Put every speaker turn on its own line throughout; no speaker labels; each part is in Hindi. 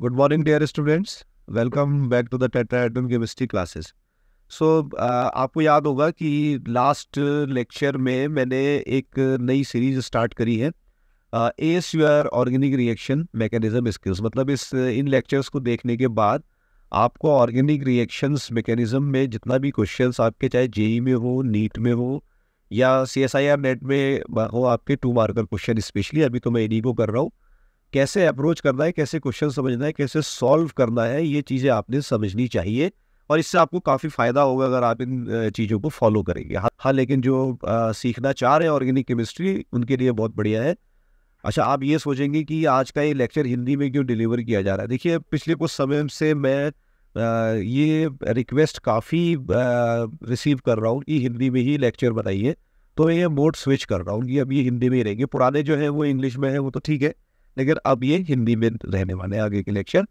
Good morning dear students welcome back to the tetrahedron chemistry classes so आपको याद होगा कि लास्ट लेक्चर में मैंने एक नई सीरीज स्टार्ट करी है as your organic reaction mechanism skills मतलब इस इन लेक्चर्स को देखने के बाद आपको ऑर्गेनिक रिएक्शंस मैकेनिज्म में जितना भी क्वेश्चंस आपके चाहे जेई e में हो नीट में हो या C S I R NET में हो आपके टू मार्कर क्वेश्चन स्पेशली अभी तो मैं इन्हीं को कर रहा हूँ कैसे अप्रोच करना है कैसे क्वेश्चन समझना है कैसे सॉल्व करना है ये चीज़ें आपने समझनी चाहिए और इससे आपको काफ़ी फ़ायदा होगा अगर आप इन चीज़ों को फॉलो करेंगे हाँ हाँ लेकिन जो आ, सीखना चाह रहे हैं ऑर्गेनिक केमिस्ट्री उनके लिए बहुत बढ़िया है अच्छा आप ये सोचेंगे कि आज का ये लेक्चर हिंदी में क्यों डिलीवर किया जा रहा है देखिए पिछले कुछ समय से मैं ये रिक्वेस्ट काफ़ी रिसीव कर रहा हूँ कि हिंदी में ही लेक्चर बनाइए तो मैं ये मोड स्विच कर रहा हूँ कि अब ये हिंदी में ही रहेंगे पुराने जो है वो इंग्लिश में है वो तो ठीक है लेकिन अब ये हिंदी में रहने वाले हैं आगे के लेक्चर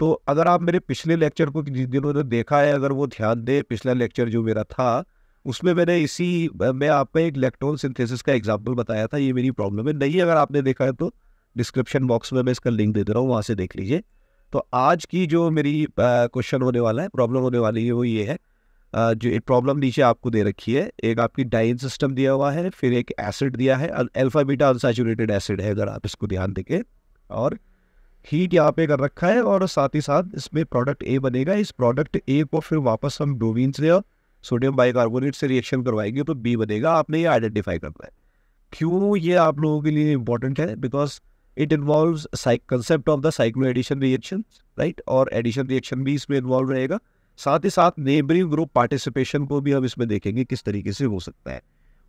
तो अगर आप मेरे पिछले लेक्चर को जिस दिनों ने देखा है अगर वो ध्यान दें पिछला लेक्चर जो मेरा था उसमें मैंने इसी मैं आपको एक इलेक्ट्रॉन सिंथेसिस का एग्जाम्पल बताया था ये मेरी प्रॉब्लम है नहीं अगर आपने देखा है तो डिस्क्रिप्शन बॉक्स में मैं इसका लिंक दे दे रहा हूँ वहाँ से देख लीजिए तो आज की जो मेरी क्वेश्चन होने वाला है प्रॉब्लम होने वाली है वो ये है जो एक प्रॉब्लम नीचे आपको दे रखी है एक आपकी डाइन सिस्टम दिया हुआ है फिर एक एसिड दिया है अल्फा बीटा अनसेचुरेटेड एसिड है अगर आप इसको ध्यान देंगे और हीट यहाँ पे कर रखा है और साथ ही साथ इसमें प्रोडक्ट ए बनेगा इस प्रोडक्ट ए को फिर वापस हम डोवीन से और सोडियम बाइकार्बोनेट से रिएक्शन करवाएंगे तो बी बनेगा आपने ये आइडेंटिफाई करना है क्यों ये आप लोगों के लिए इंपॉर्टेंट है because it involve concept of the cycloaddition reaction right और एडिशन रिएक्शन भी इसमें इन्वॉल्व रहेगा साथ ही साथ नेबरिंग ग्रुप पार्टिसिपेशन को भी हम इसमें देखेंगे किस तरीके से हो सकता है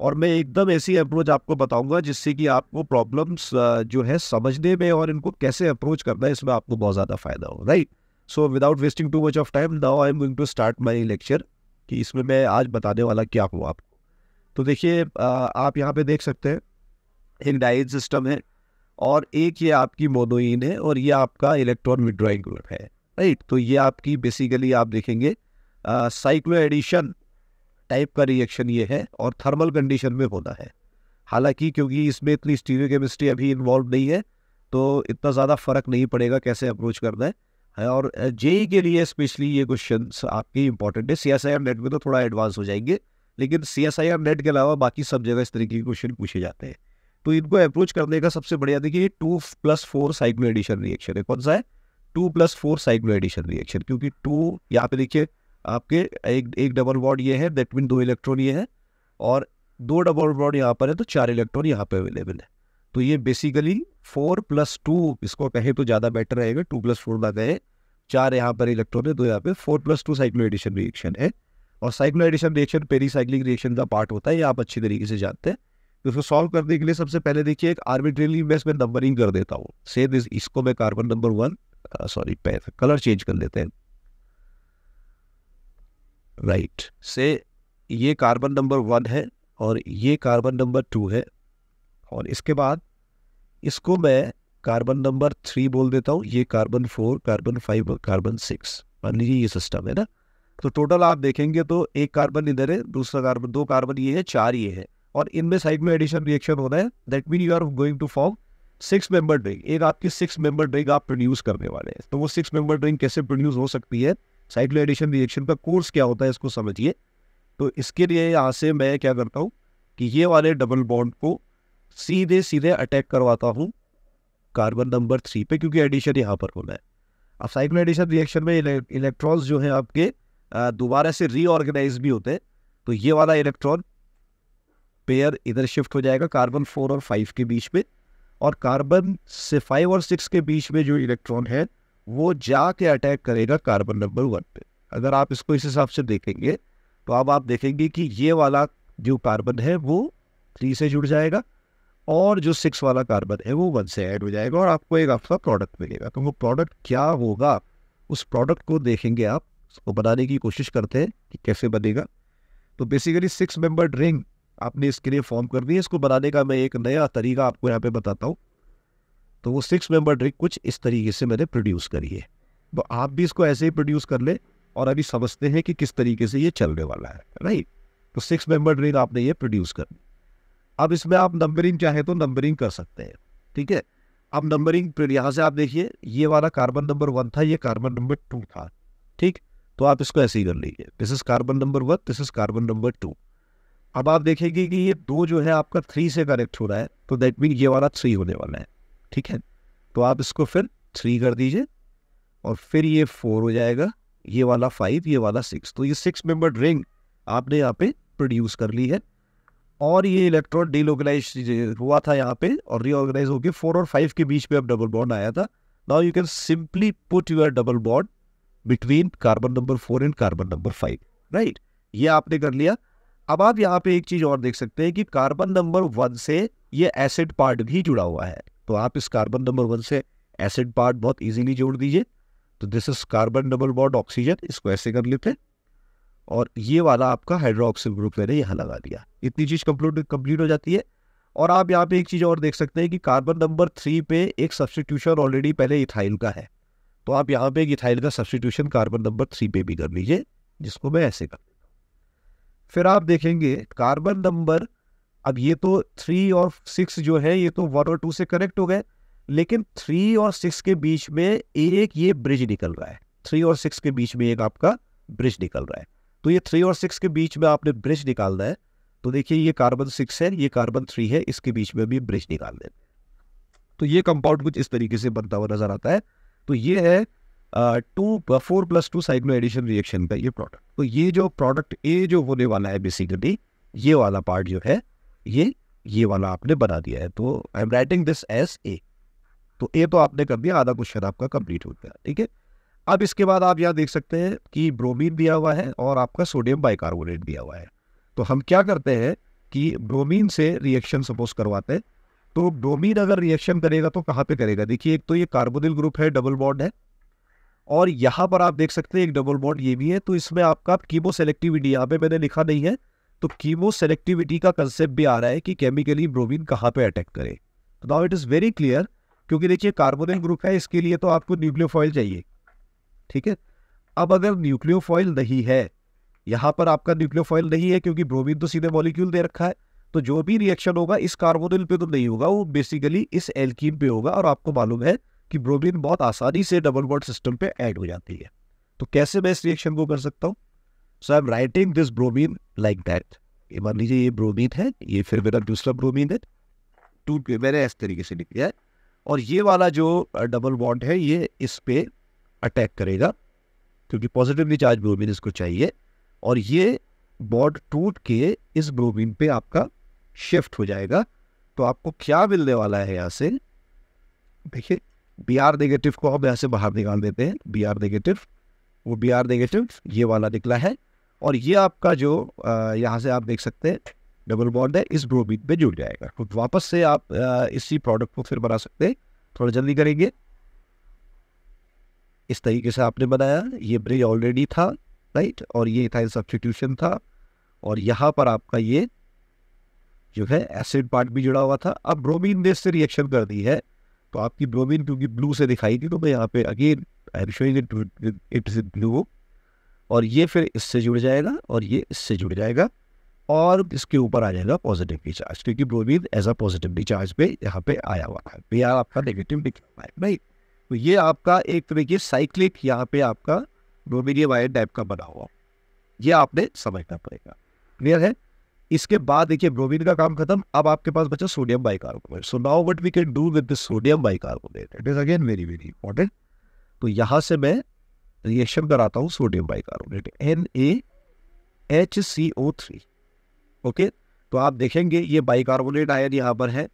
और मैं एकदम ऐसी अप्रोच आपको बताऊंगा जिससे कि आपको प्रॉब्लम्स जो है समझने में और इनको कैसे अप्रोच करना है इसमें आपको बहुत ज़्यादा फायदा हो right so without wasting too much of time now I am going to start my lecture कि इसमें मैं आज बताने वाला क्या हूँ आपको तो देखिए आप यहाँ पे देख सकते हैं एक डाइट सिस्टम है और एक ये आपकी मोनोइन है और ये आपका इलेक्ट्रॉन विड्रॉइंग ग्रुप है राइट तो ये आपकी बेसिकली आप देखेंगे साइक्लो एडिशन टाइप का रिएक्शन ये है और थर्मल कंडीशन में होना है हालांकि क्योंकि इसमें इतनी स्टीरियो केमिस्ट्री अभी इन्वॉल्व नहीं है तो इतना ज़्यादा फर्क नहीं पड़ेगा कैसे अप्रोच करना है हाँ, और जेई के लिए स्पेशली ये क्वेश्चन आपके इंपॉर्टेंट है सी एस आई नेट में तो थोड़ा एडवांस हो जाएंगे लेकिन सी एस आई नेट के अलावा बाकी सब जगह इस तरीके के क्वेश्चन पूछे जाते हैं तो इनको अप्रोच करने का सबसे बढ़िया देखिए ये two plus four cycloaddition reaction है कौन सा है two plus four cycloaddition reaction क्योंकि टू यहाँ पे देखिए आपके एक एक डबल बॉड ये है दैट मीन दो इलेक्ट्रॉन ये है और दो डबल बॉड यहाँ पर है तो चार इलेक्ट्रॉन यहाँ पे अवेलेबल है तो ये बेसिकली फोर प्लस टू इसको कहें तो ज़्यादा बेटर रहेगा टू प्लस फोर ना कहें चार यहाँ पर इलेक्ट्रॉन है दो यहाँ पे four plus two cycloaddition reaction है और cycloaddition reaction pericyclic reaction का पार्ट होता है ये आप अच्छी तरीके से जानते हैं तो सॉल्व करने के लिए सबसे पहले देखिए एक आर्बिट्रेली मैं इसमें नंबरिंग कर देता हूँ से दिस इसको मैं carbon number one sorry colour change कर लेते हैं राइट right. से ये कार्बन नंबर वन है और ये कार्बन नंबर टू है और इसके बाद इसको मैं कार्बन नंबर थ्री बोल देता हूँ ये कार्बन फोर कार्बन फाइव और कार्बन सिक्स मान लीजिए ये सिस्टम है ना तो टोटल आप देखेंगे तो एक कार्बन इधर है दूसरा कार्बन दो कार्बन ये है चार ये है और इनमें साइड में एडिशन रिएक्शन होना है that mean you are going to form six member ring एक आपकी सिक्स मेंबर ड्रिंक आप प्रोड्यूस करने वाले हैं तो वो सिक्स मेंबर ड्रिंक कैसे प्रोड्यूस हो सकती है साइक्लो एडिशन रिएक्शन का कोर्स क्या होता है इसको समझिए तो इसके लिए यहाँ से मैं क्या करता हूँ कि ये वाले डबल बॉन्ड को सीधे सीधे अटैक करवाता हूँ कार्बन नंबर थ्री पे क्योंकि एडिशन यहाँ पर होना है अब साइक्लो एडिशन रिएक्शन में इलेक्ट्रॉन्स जो हैं आपके दोबारा से रीऑर्गेनाइज भी होते हैं तो ये वाला इलेक्ट्रॉन पेयर इधर शिफ्ट हो जाएगा कार्बन फोर और फाइव के बीच में और कार्बन से फाइव और सिक्स के बीच में जो इलेक्ट्रॉन है वो जाके अटैक करेगा कार्बन नंबर वन पे अगर आप इसको इस हिसाब से देखेंगे तो अब आप देखेंगे कि ये वाला जो कार्बन है वो थ्री से जुड़ जाएगा और जो सिक्स वाला कार्बन है वो वन से ऐड हो जाएगा और आपको एक आपका प्रोडक्ट मिलेगा तो वो प्रोडक्ट क्या होगा उस प्रोडक्ट को देखेंगे आप उसको बनाने की कोशिश करते हैं कि कैसे बनेगा तो बेसिकली सिक्स मेंबर रिंग आपने इसके लिए फॉर्म कर दी इसको बनाने का मैं एक नया तरीका आपको यहाँ पे बताता हूँ तो वो सिक्स मेंबर ड्रिंक कुछ इस तरीके से मैंने प्रोड्यूस करी है तो आप भी इसको ऐसे ही प्रोड्यूस कर ले और अभी समझते हैं कि किस तरीके से ये चलने वाला है राइट तो सिक्स मेंबर ड्रिंक आपने ये प्रोड्यूस कर अब इसमें आप नंबरिंग चाहे तो नंबरिंग कर सकते हैं ठीक है अब नंबरिंग यहाँ से आप देखिए ये वाला कार्बन नंबर वन था ये कार्बन नंबर टू था ठीक तो आप इसको ऐसे ही कर लीजिए this is carbon number one this is carbon number two अब आप देखेंगे कि ये दो जो है आपका थ्री से कनेक्ट हो रहा है तो दैट मीन ये वाला थ्री होने वाला है ठीक है तो आप इसको फिर थ्री कर दीजिए और फिर ये फोर हो जाएगा ये वाला फाइव ये वाला सिक्स तो ये सिक्स मेंबर रिंग आपने यहाँ पे प्रोड्यूस कर ली है और ये इलेक्ट्रॉन डीलोगनाइज हुआ था यहाँ पे और रीऑर्गेनाइज होकर फोर और फाइव के बीच में अब डबल बॉन्ड आया था now you can simply put your double bond between carbon number four and carbon number five right ये आपने कर लिया अब आप यहाँ पे एक चीज और देख सकते हैं कि कार्बन नंबर वन से ये एसिड पार्ट भी जुड़ा हुआ है तो आप इस कार्बन नंबर वन से एसिड पार्ट बहुत इजीली जोड़ दीजिए तो this is carbon double bond oxygen इसको ऐसे कर लेते हैं और ये वाला आपका हाइड्रोक्सिल ग्रुप मैंने यहाँ लगा दिया इतनी चीज कंप्लीट कंप्लीट हो जाती है और आप यहाँ पे एक चीज और देख सकते हैं कि कार्बन नंबर थ्री पे एक सब्सटीट्यूशन ऑलरेडी पहले इथाइल का है तो आप यहाँ पे एक इथाइल का सब्सटीट्यूशन कार्बन नंबर थ्री पे भी कर लीजिए जिसको मैं ऐसे कर फिर आप देखेंगे कार्बन नंबर अब ये तो थ्री और सिक्स जो है ये तो वन और टू से कनेक्ट हो गए लेकिन थ्री और सिक्स के बीच में एक ये ब्रिज निकल रहा है थ्री और सिक्स के बीच में एक आपका ब्रिज निकल रहा है तो ये थ्री और सिक्स के बीच में आपने ब्रिज निकालना है तो देखिए ये कार्बन सिक्स है ये कार्बन थ्री है इसके बीच में भी ब्रिज निकाल दें तो ये कंपाउंड कुछ इस तरीके से बनता हुआ नजर आता है तो ये है two four plus two cycloaddition reaction का ये प्रोडक्ट तो ये जो प्रोडक्ट ए जो होने वाला है बेसिकली ये वाला पार्ट जो है ये ये वाला आपने बना दिया है तो I am writing this as A तो ए तो आपने कर दिया आधा क्वेश्चन आपका कंप्लीट हो गया ठीक है अब इसके बाद आप यहाँ देख सकते हैं कि ब्रोमीन दिया हुआ है और आपका सोडियम बाइकार्बोनेट दिया हुआ है तो हम क्या करते हैं कि ब्रोमीन से रिएक्शन सपोज करवाते हैं तो ब्रोमीन अगर रिएक्शन करेगा तो कहाँ पे करेगा देखिए एक तो ये कार्बोनिल ग्रुप है डबल बॉन्ड है और यहाँ पर आप देख सकते हैं एक डबल बॉन्ड ये भी है तो इसमें आपका कीमो सेलेक्टिविटी यहाँ पे मैंने लिखा नहीं है तो कीमो सेलेक्टिविटी का कंसेप्ट भी आ रहा है कि केमिकली ब्रोमीन कहाँ पे अटैक करे तो now it is very clear क्योंकि देखिए कार्बोनिक ग्रुप है इसके लिए तो आपको न्यूक्लियोफॉइल चाहिए ठीक है अब अगर न्यूक्लियोफॉइल नहीं है यहाँ पर आपका न्यूक्लियोफॉइल नहीं है क्योंकि ब्रोमिन तो सीधे मॉलिक्यूल दे रखा है तो जो भी रिएक्शन होगा इस कार्बोनिल पे तो नहीं होगा वो बेसिकली इस एल्कीन पे होगा और आपको मालूम है कि ब्रोमीन बहुत आसानी से डबल बॉन्ड सिस्टम पे ऐड हो जाती है तो कैसे मैं इस रिएक्शन को कर सकता हूँ so I am writing this bromine like that ये मान लीजिए ये ब्रोमीन है ये फिर मेरा दूसरा ब्रोमीन है टू मैंने इस तरीके से लिख दिया है और ये वाला जो डबल बॉन्ड है ये इस पे अटैक करेगा क्योंकि पॉजिटिवली चार्ज ब्रोमीन इसको चाहिए और ये बॉन्ड टूट के इस ब्रोमीन पे आपका शिफ्ट हो जाएगा तो आपको क्या मिलने वाला है यहाँ से देखिए बी आर नेगेटिव को आप यहाँ से बाहर निकाल देते हैं बी आर नेगेटिव वो बी आर नेगेटिव ये वाला निकला है और ये आपका जो यहाँ से आप देख सकते हैं डबल बॉन्ड है इस ब्रोबीन पे जुड़ जाएगा तो वापस से आप इसी प्रोडक्ट को फिर बना सकते हैं थोड़ा जल्दी करेंगे इस तरीके से आपने बनाया ये ब्रिज ऑलरेडी था राइट और ये था सब्सटीट्यूशन था और यहाँ पर आपका ये जो है एसिड पार्ट भी जुड़ा हुआ था अब ब्रोमीन ने इससे रिएक्शन कर दी है तो आपकी ब्रोमिन क्योंकि ब्लू से दिखाई थी तो मैं यहाँ पे again I am showing it it is blue और ये फिर इससे जुड़ जाएगा और ये इससे जुड़ जाएगा और इसके ऊपर आ जाएगा पॉजिटिवली चार्ज क्योंकि bromine as a positively charge पे यहाँ पे आया हुआ है भैया तो आपका नेगेटिव निकला नहीं राइट तो ये आपका एक तरह की साइक्लिक यहाँ पे आपका ब्रोमीनियम वायर टाइप का बना हुआ ये आपने समझना पड़ेगा क्लियर है इसके बाद देखिए ब्रोमीन का काम खत्म अब आपके पास बचा sodium bicarbonate so now what we can do with this sodium bicarbonate it is again very very important तो यहां से मैं रिएक्शन कराता हूँ sodium bicarbonate N A H C O three okay तो आप देखेंगे ये बाइकार्बोनेट आयन यहाँ पर है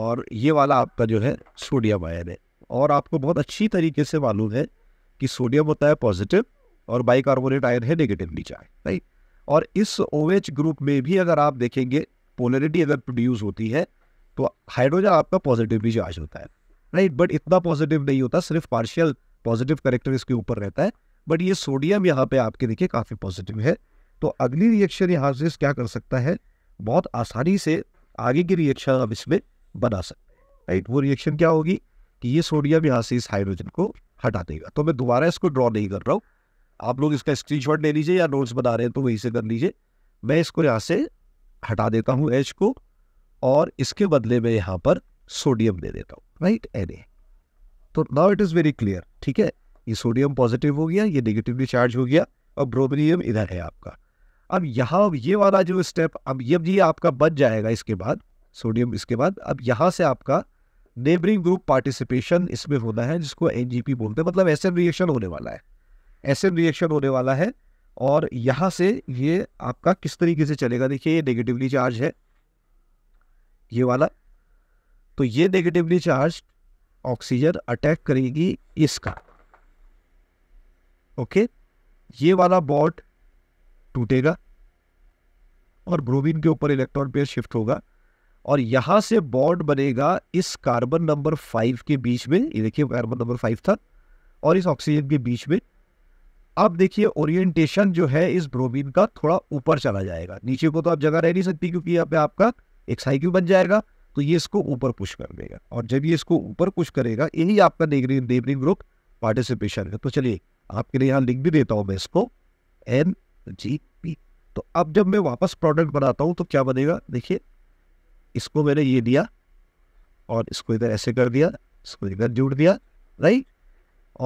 और ये वाला आपका जो है सोडियम आयन है और आपको बहुत अच्छी तरीके से मालूम है कि सोडियम होता है पॉजिटिव और बाइकार्बोनेट आयन है नेगेटिवली चाहे राइट और इस ओ OH ग्रुप में भी अगर आप देखेंगे पोलरिटी अगर प्रोड्यूस होती है तो हाइड्रोजन आपका पॉजिटिव भी चार्ज होता है राइट बट इतना पॉजिटिव नहीं होता सिर्फ पार्शियल पॉजिटिव करेक्टर इसके ऊपर रहता है बट ये सोडियम यहाँ पे आपके देखिए काफ़ी पॉजिटिव है तो अगली रिएक्शन यहाँ से क्या कर सकता है बहुत आसानी से आगे की रिएक्शन आप इसमें बना सकते हैं राइट वो रिएक्शन क्या होगी कि ये सोडियम यहाँ से इस हाइड्रोजन को हटा देगा तो मैं दोबारा इसको ड्रॉ नहीं कर रहा हूँ आप लोग इसका स्क्रीनशॉट ले लीजिए या नोट्स बना रहे हैं तो वहीं से कर लीजिए मैं इसको यहाँ से हटा देता हूँ एच को और इसके बदले में यहाँ पर सोडियम दे देता हूँ राइट एन तो now it is very clear ठीक है ये सोडियम पॉजिटिव हो गया ये नेगेटिवली चार्ज हो गया और ब्रोमिनियम इधर है आपका अब यहाँ अब ये वाला जो स्टेप अब ये ये आपका बच जाएगा इसके बाद सोडियम इसके बाद अब यहाँ से आपका नेबरिंग ग्रुप पार्टिसिपेशन इसमें होना है जिसको एनजीपी बोलते हैं मतलब ऐसे रिएक्शन होने वाला है एसिड रिएक्शन होने वाला है और यहाँ से ये आपका किस तरीके से चलेगा देखिए ये नेगेटिवली चार्ज है ये वाला तो ये नेगेटिवली चार्ज ऑक्सीजन अटैक करेगी इसका ओके ये वाला बॉट टूटेगा और ब्रोमीन के ऊपर इलेक्ट्रॉन पेयर शिफ्ट होगा और यहां से बॉन्ड बनेगा इस कार्बन नंबर फाइव के बीच में ये देखिए कार्बन नंबर फाइव था और इस ऑक्सीजन के बीच में अब देखिए ओरिएंटेशन जो है इस ब्रोमीन का थोड़ा ऊपर चला जाएगा नीचे को तो आप जगह रह नहीं सकती क्योंकि यहाँ पे आपका एक साइक्यू बन जाएगा तो ये इसको ऊपर पुश कर देगा और जब ये इसको ऊपर पुश करेगा यही आपका नेबरिंग ग्रुप पार्टिसिपेशन है तो चलिए आपके लिए यहाँ लिंक भी देता हूँ मैं इसको एन जी पी तो अब जब मैं वापस प्रोडक्ट बनाता हूँ तो क्या बनेगा देखिए इसको मैंने ये दिया और इसको इधर ऐसे कर दिया इसको इधर जुड़ दिया राइट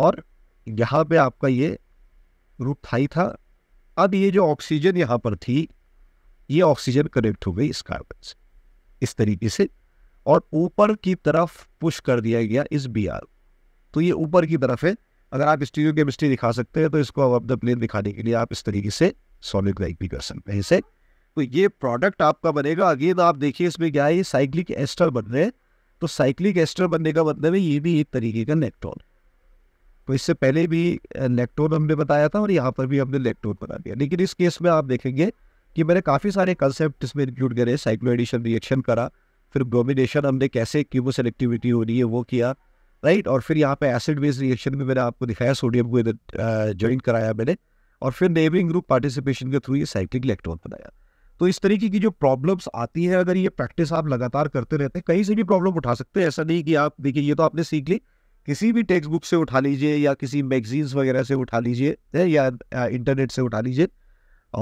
और यहाँ पे आपका ये रूट थाई था अब ये जो ऑक्सीजन यहाँ पर थी ये ऑक्सीजन कनेक्ट हो गई इस कार्बन से इस तरीके से और ऊपर की तरफ पुश कर दिया गया इस बी आर तो ये ऊपर की तरफ है अगर आप स्टीरियो केमिस्ट्री दिखा सकते हैं तो इसको अब द प्लेन दिखाने के लिए आप इस तरीके से सॉलिड लाइक भी कर सकते हैं इसे तो ये प्रोडक्ट आपका बनेगा अगेन आप देखिए इसमें क्या है ये साइक्लिक एस्टर बन रहे हैं तो साइक्लिक एस्टर बनने का मतलब है ये भी एक तरीके का नेक्ट्रॉन तो इससे पहले भी लेक्टोन हमने बताया था और यहाँ पर भी हमने लेक्टोन बना दिया लेकिन इस केस में आप देखेंगे कि मैंने काफ़ी सारे कंसेप्ट इसमें इंक्लूड करे साइक्लोडिशन रिएक्शन करा फिर ब्रोमिनेशन हमने कैसे क्यूबो सेलेक्टिविटी हो रही है वो किया राइट और फिर यहाँ पे एसिड बेस रिएक्शन में मैंने आपको दिखाया सोडियम को ज्वाइन कराया मैंने और फिर नेबरिंग ग्रुप पार्टिसिपेशन के थ्रू ये साइक्लिक इलेक्ट्रॉन बनाया तो इस तरीके की जो प्रॉब्लम्स आती है अगर ये प्रैक्टिस आप लगातार करते रहते हैं कहीं से भी प्रॉब्लम उठा सकते हैं ऐसा नहीं कि आप देखिए ये तो आपने सीख ली किसी भी टेक्स्ट बुक से उठा लीजिए या किसी मैगजीन्स वगैरह से उठा लीजिए या इंटरनेट से उठा लीजिए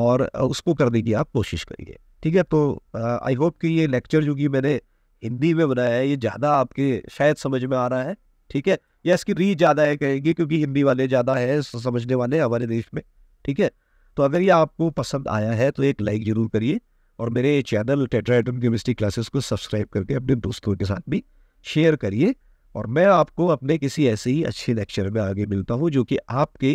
और उसको करने की आप कोशिश करिए ठीक है तो आई होप कि ये लेक्चर जो कि मैंने हिंदी में बनाया है ये ज़्यादा आपके शायद समझ में आ रहा है ठीक है या इसकी रीच ज़्यादा है कहेंगे क्योंकि हिंदी वाले ज़्यादा है समझने वाले हमारे देश में ठीक है तो अगर ये आपको पसंद आया है तो एक लाइक ज़रूर करिए और मेरे चैनल टेट्राइटन केमिस्ट्री क्लासेस को सब्सक्राइब करके अपने दोस्तों के साथ भी शेयर करिए और मैं आपको अपने किसी ऐसे ही अच्छे लेक्चर में आगे मिलता हूँ जो कि आपकी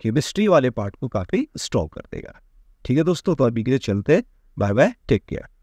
केमिस्ट्री वाले पार्ट को काफ़ी स्ट्रॉन्ग कर देगा ठीक है दोस्तों तो अभी के लिए चलते बाय बाय टेक केयर